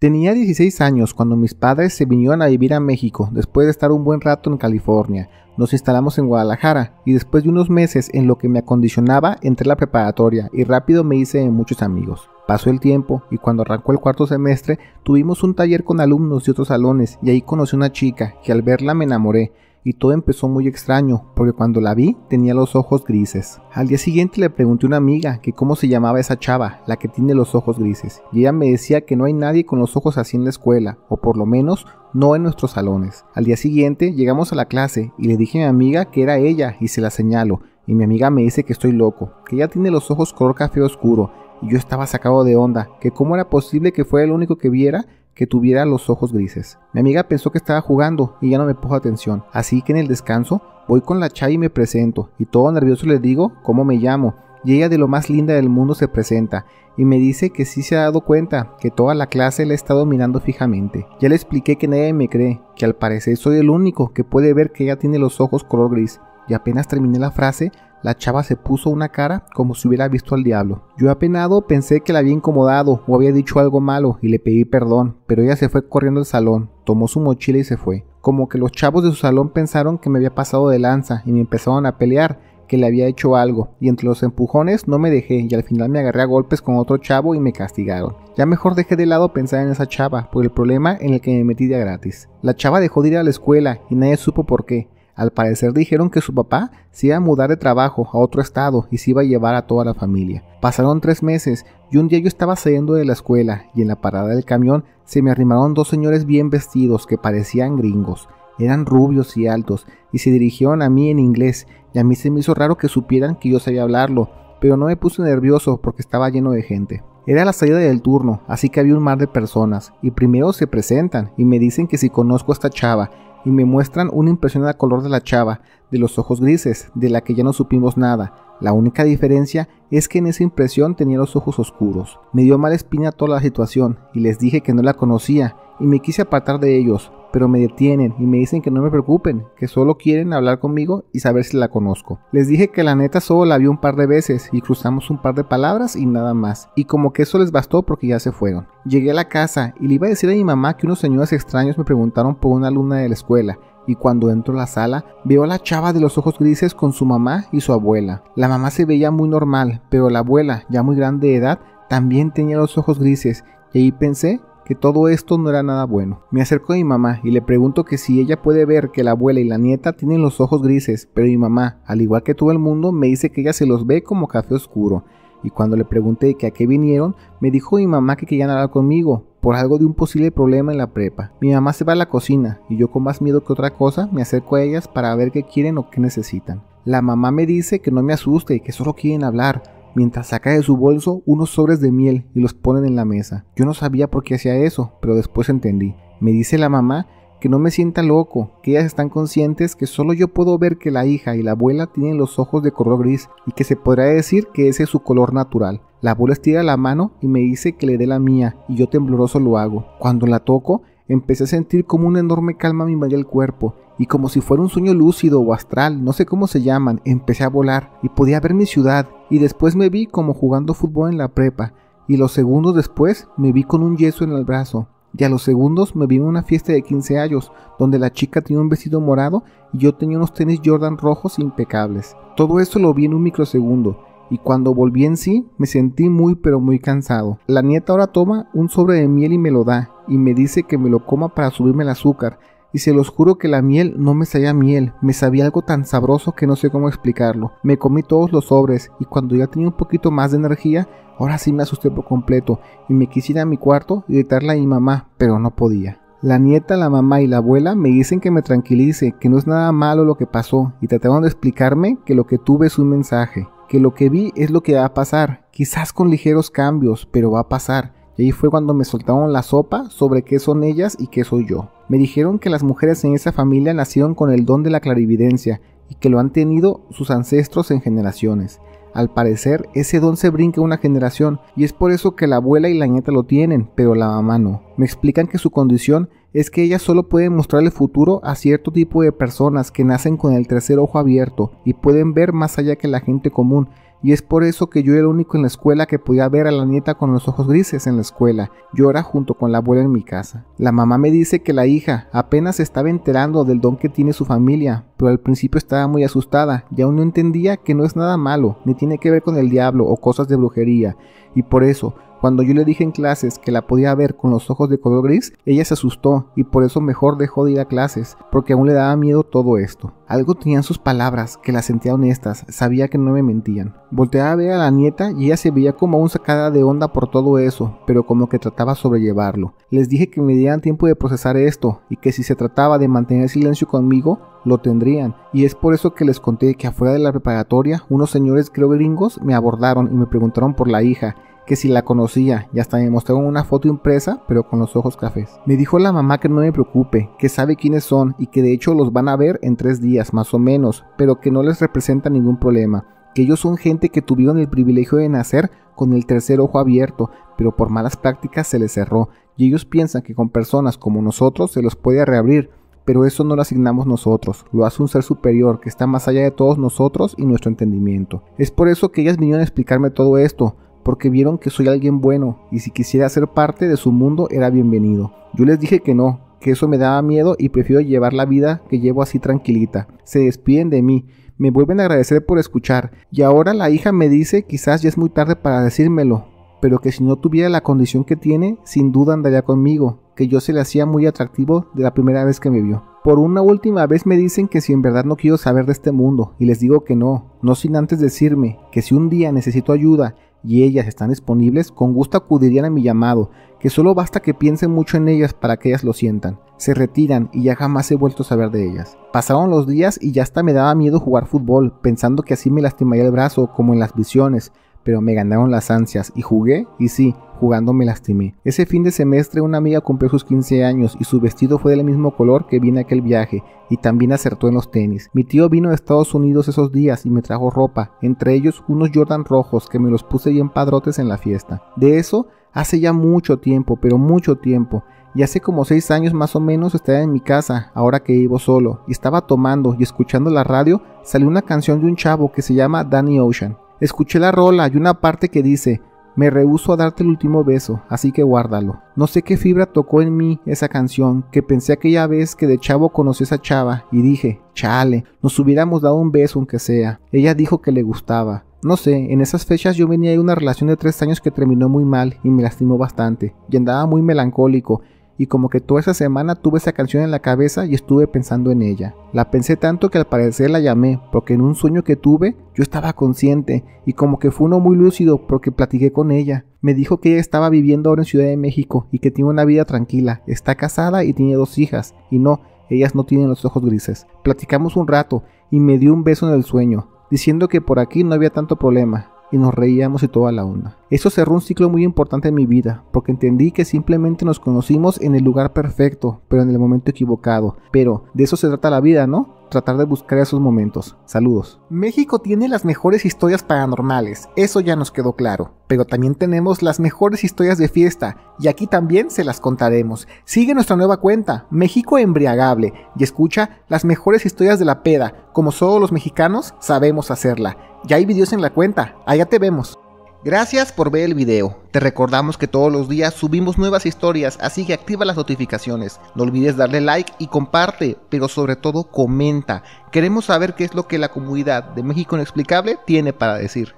Tenía 16 años cuando mis padres se vinieron a vivir a México después de estar un buen rato en California. Nos instalamos en Guadalajara y después de unos meses en lo que me acondicionaba entré a la preparatoria y rápido me hice de muchos amigos. Pasó el tiempo y cuando arrancó el cuarto semestre tuvimos un taller con alumnos de otros salones y ahí conocí una chica que al verla me enamoré y todo empezó muy extraño, porque cuando la vi tenía los ojos grises. Al día siguiente le pregunté a una amiga que cómo se llamaba esa chava, la que tiene los ojos grises, y ella me decía que no hay nadie con los ojos así en la escuela, o por lo menos no en nuestros salones. Al día siguiente llegamos a la clase y le dije a mi amiga que era ella y se la señalo, y mi amiga me dice que estoy loco, que ella tiene los ojos color café oscuro, y yo estaba sacado de onda, que cómo era posible que fuera el único que viera que tuviera los ojos grises. Mi amiga pensó que estaba jugando y ya no me puso atención, así que en el descanso voy con la Chay y me presento, y todo nervioso le digo cómo me llamo, y ella de lo más linda del mundo se presenta y me dice que sí se ha dado cuenta que toda la clase la está estado mirando fijamente. Ya le expliqué que nadie me cree, que al parecer soy el único que puede ver que ella tiene los ojos color gris y apenas terminé la frase la chava se puso una cara como si hubiera visto al diablo. Yo apenado pensé que la había incomodado o había dicho algo malo y le pedí perdón, pero ella se fue corriendo al salón, tomó su mochila y se fue. Como que los chavos de su salón pensaron que me había pasado de lanza y me empezaron a pelear que le había hecho algo, y entre los empujones no me dejé y al final me agarré a golpes con otro chavo y me castigaron. Ya mejor dejé de lado pensar en esa chava por el problema en el que me metí de gratis. La chava dejó de ir a la escuela y nadie supo por qué. Al parecer dijeron que su papá se iba a mudar de trabajo a otro estado y se iba a llevar a toda la familia. Pasaron tres meses y un día yo estaba saliendo de la escuela y en la parada del camión se me arrimaron dos señores bien vestidos que parecían gringos. Eran rubios y altos y se dirigieron a mí en inglés y a mí se me hizo raro que supieran que yo sabía hablarlo, pero no me puse nervioso porque estaba lleno de gente. Era la salida del turno, así que había un mar de personas, y primero se presentan y me dicen que si conozco a esta chava, y me muestran una impresionada color de la chava, de los ojos grises, de la que ya no supimos nada. La única diferencia es que en esa impresión tenía los ojos oscuros. Me dio mala espina toda la situación y les dije que no la conocía y me quise apartar de ellos, pero me detienen y me dicen que no me preocupen, que solo quieren hablar conmigo y saber si la conozco. Les dije que la neta solo la vi un par de veces y cruzamos un par de palabras y nada más, y como que eso les bastó porque ya se fueron. Llegué a la casa y le iba a decir a mi mamá que unos señores extraños me preguntaron por una alumna de la escuela, y cuando entro a la sala veo a la chava de los ojos grises con su mamá y su abuela. La mamá se veía muy normal, pero la abuela, ya muy grande de edad, también tenía los ojos grises y ahí pensé que todo esto no era nada bueno. Me acerco a mi mamá y le pregunto que si ella puede ver que la abuela y la nieta tienen los ojos grises, pero mi mamá, al igual que todo el mundo, me dice que ella se los ve como café oscuro. Y cuando le pregunté que a qué vinieron, me dijo mi mamá que querían hablar conmigo por algo de un posible problema en la prepa. Mi mamá se va a la cocina y yo con más miedo que otra cosa me acerco a ellas para ver qué quieren o qué necesitan. La mamá me dice que no me asuste, y que solo quieren hablar, mientras saca de su bolso unos sobres de miel y los ponen en la mesa. Yo no sabía por qué hacía eso, pero después entendí. Me dice la mamá que no me sienta loco, que ellas están conscientes que solo yo puedo ver que la hija y la abuela tienen los ojos de color gris y que se podrá decir que ese es su color natural. La abuela estira la mano y me dice que le dé la mía y yo tembloroso lo hago. Cuando la toco, Empecé a sentir como una enorme calma me invadía el cuerpo y como si fuera un sueño lúcido o astral, no sé cómo se llaman, empecé a volar y podía ver mi ciudad y después me vi como jugando fútbol en la prepa y los segundos después me vi con un yeso en el brazo y a los segundos me vi en una fiesta de 15 años donde la chica tenía un vestido morado y yo tenía unos tenis Jordan rojos impecables. Todo eso lo vi en un microsegundo y cuando volví en sí me sentí muy pero muy cansado. La nieta ahora toma un sobre de miel y me lo da y me dice que me lo coma para subirme el azúcar y se los juro que la miel no me sabía miel, me sabía algo tan sabroso que no sé cómo explicarlo. Me comí todos los sobres y cuando ya tenía un poquito más de energía, ahora sí me asusté por completo y me quise ir a mi cuarto y gritarle a mi mamá, pero no podía. La nieta, la mamá y la abuela me dicen que me tranquilice, que no es nada malo lo que pasó y trataron de explicarme que lo que tuve es un mensaje que lo que vi es lo que va a pasar, quizás con ligeros cambios, pero va a pasar. Y ahí fue cuando me soltaron la sopa sobre qué son ellas y qué soy yo. Me dijeron que las mujeres en esa familia nacieron con el don de la clarividencia y que lo han tenido sus ancestros en generaciones. Al parecer, ese don se brinca una generación y es por eso que la abuela y la nieta lo tienen, pero la mamá no. Me explican que su condición es que ella solo puede mostrar el futuro a cierto tipo de personas que nacen con el tercer ojo abierto y pueden ver más allá que la gente común y es por eso que yo era el único en la escuela que podía ver a la nieta con los ojos grises en la escuela, llora junto con la abuela en mi casa. La mamá me dice que la hija apenas estaba enterando del don que tiene su familia, pero al principio estaba muy asustada y aún no entendía que no es nada malo, ni tiene que ver con el diablo o cosas de brujería, y por eso cuando yo le dije en clases que la podía ver con los ojos de color gris, ella se asustó y por eso mejor dejó de ir a clases, porque aún le daba miedo todo esto. Algo tenían sus palabras, que las sentía honestas, sabía que no me mentían. Volteaba a ver a la nieta y ella se veía como aún sacada de onda por todo eso, pero como que trataba sobrellevarlo. Les dije que me dieran tiempo de procesar esto y que si se trataba de mantener silencio conmigo, lo tendrían. Y es por eso que les conté que afuera de la preparatoria, unos señores creo gringos me abordaron y me preguntaron por la hija que si la conocía y hasta me mostraron una foto impresa, pero con los ojos cafés. Me dijo la mamá que no me preocupe, que sabe quiénes son y que de hecho los van a ver en tres días, más o menos, pero que no les representa ningún problema, que ellos son gente que tuvieron el privilegio de nacer con el tercer ojo abierto, pero por malas prácticas se les cerró, y ellos piensan que con personas como nosotros se los puede reabrir, pero eso no lo asignamos nosotros, lo hace un ser superior que está más allá de todos nosotros y nuestro entendimiento. Es por eso que ellas vinieron a explicarme todo esto, porque vieron que soy alguien bueno y si quisiera ser parte de su mundo era bienvenido. Yo les dije que no, que eso me daba miedo y prefiero llevar la vida que llevo así tranquilita. Se despiden de mí, me vuelven a agradecer por escuchar y ahora la hija me dice quizás ya es muy tarde para decírmelo, pero que si no tuviera la condición que tiene, sin duda andaría conmigo, que yo se le hacía muy atractivo de la primera vez que me vio. Por una última vez me dicen que si en verdad no quiero saber de este mundo, y les digo que no, no sin antes decirme que si un día necesito ayuda y ellas están disponibles, con gusto acudirían a mi llamado, que solo basta que piensen mucho en ellas para que ellas lo sientan. Se retiran y ya jamás he vuelto a saber de ellas. Pasaron los días y ya hasta me daba miedo jugar fútbol, pensando que así me lastimaría el brazo, como en las visiones, pero me ganaron las ansias y jugué y sí, jugando me lastimé. Ese fin de semestre una amiga cumplió sus 15 años y su vestido fue del mismo color que vino aquel viaje y también acertó en los tenis. Mi tío vino de Estados Unidos esos días y me trajo ropa, entre ellos unos Jordan rojos que me los puse bien padrotes en la fiesta. De eso hace ya mucho tiempo, pero mucho tiempo. Y hace como 6 años más o menos estaba en mi casa, ahora que vivo solo, y estaba tomando y escuchando la radio, salió una canción de un chavo que se llama Danny Ocean. Escuché la rola, y una parte que dice, me rehuso a darte el último beso, así que guárdalo. No sé qué fibra tocó en mí esa canción, que pensé aquella vez que de chavo conocí a esa chava y dije, chale, nos hubiéramos dado un beso aunque sea. Ella dijo que le gustaba. No sé, en esas fechas yo venía de una relación de tres años que terminó muy mal y me lastimó bastante, y andaba muy melancólico, y como que toda esa semana tuve esa canción en la cabeza y estuve pensando en ella. La pensé tanto que al parecer la llamé, porque en un sueño que tuve yo estaba consciente y como que fue uno muy lúcido porque platiqué con ella. Me dijo que ella estaba viviendo ahora en Ciudad de México y que tiene una vida tranquila, está casada y tiene dos hijas, y no, ellas no tienen los ojos grises. Platicamos un rato y me dio un beso en el sueño, diciendo que por aquí no había tanto problema, y nos reíamos y toda la onda. Eso cerró un ciclo muy importante en mi vida, porque entendí que simplemente nos conocimos en el lugar perfecto, pero en el momento equivocado. Pero de eso se trata la vida, ¿no? tratar de buscar esos momentos. Saludos. México tiene las mejores historias paranormales, eso ya nos quedó claro. Pero también tenemos las mejores historias de fiesta, y aquí también se las contaremos. Sigue nuestra nueva cuenta, México Embriagable, y escucha las mejores historias de la peda, como solo los mexicanos sabemos hacerla. Ya hay videos en la cuenta, allá te vemos. Gracias por ver el video. Te recordamos que todos los días subimos nuevas historias, así que activa las notificaciones. No olvides darle like y comparte, pero sobre todo comenta. Queremos saber qué es lo que la comunidad de México Inexplicable tiene para decir.